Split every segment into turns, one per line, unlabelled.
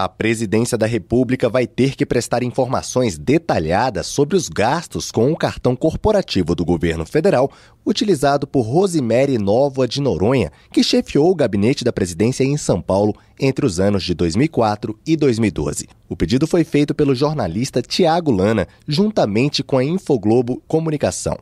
A presidência da República vai ter que prestar informações detalhadas sobre os gastos com o cartão corporativo do governo federal utilizado por Rosimere Nova de Noronha, que chefiou o gabinete da presidência em São Paulo entre os anos de 2004 e 2012. O pedido foi feito pelo jornalista Tiago Lana, juntamente com a Infoglobo Comunicação.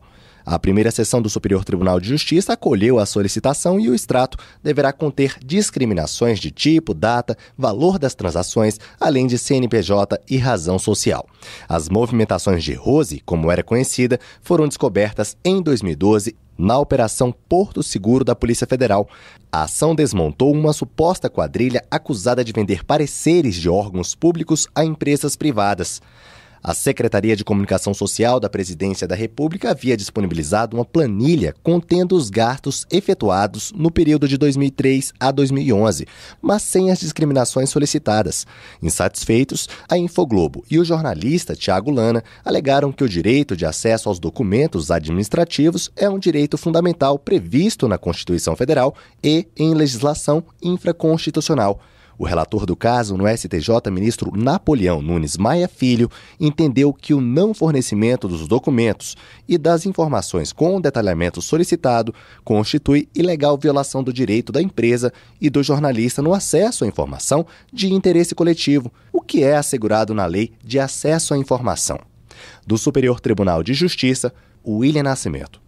A primeira sessão do Superior Tribunal de Justiça acolheu a solicitação e o extrato deverá conter discriminações de tipo, data, valor das transações, além de CNPJ e razão social. As movimentações de Rose, como era conhecida, foram descobertas em 2012 na Operação Porto Seguro da Polícia Federal. A ação desmontou uma suposta quadrilha acusada de vender pareceres de órgãos públicos a empresas privadas. A Secretaria de Comunicação Social da Presidência da República havia disponibilizado uma planilha contendo os gastos efetuados no período de 2003 a 2011, mas sem as discriminações solicitadas. Insatisfeitos, a Infoglobo e o jornalista Tiago Lana alegaram que o direito de acesso aos documentos administrativos é um direito fundamental previsto na Constituição Federal e em legislação infraconstitucional. O relator do caso no STJ, ministro Napoleão Nunes Maia Filho, entendeu que o não fornecimento dos documentos e das informações com o detalhamento solicitado constitui ilegal violação do direito da empresa e do jornalista no acesso à informação de interesse coletivo, o que é assegurado na Lei de Acesso à Informação. Do Superior Tribunal de Justiça, William Nascimento.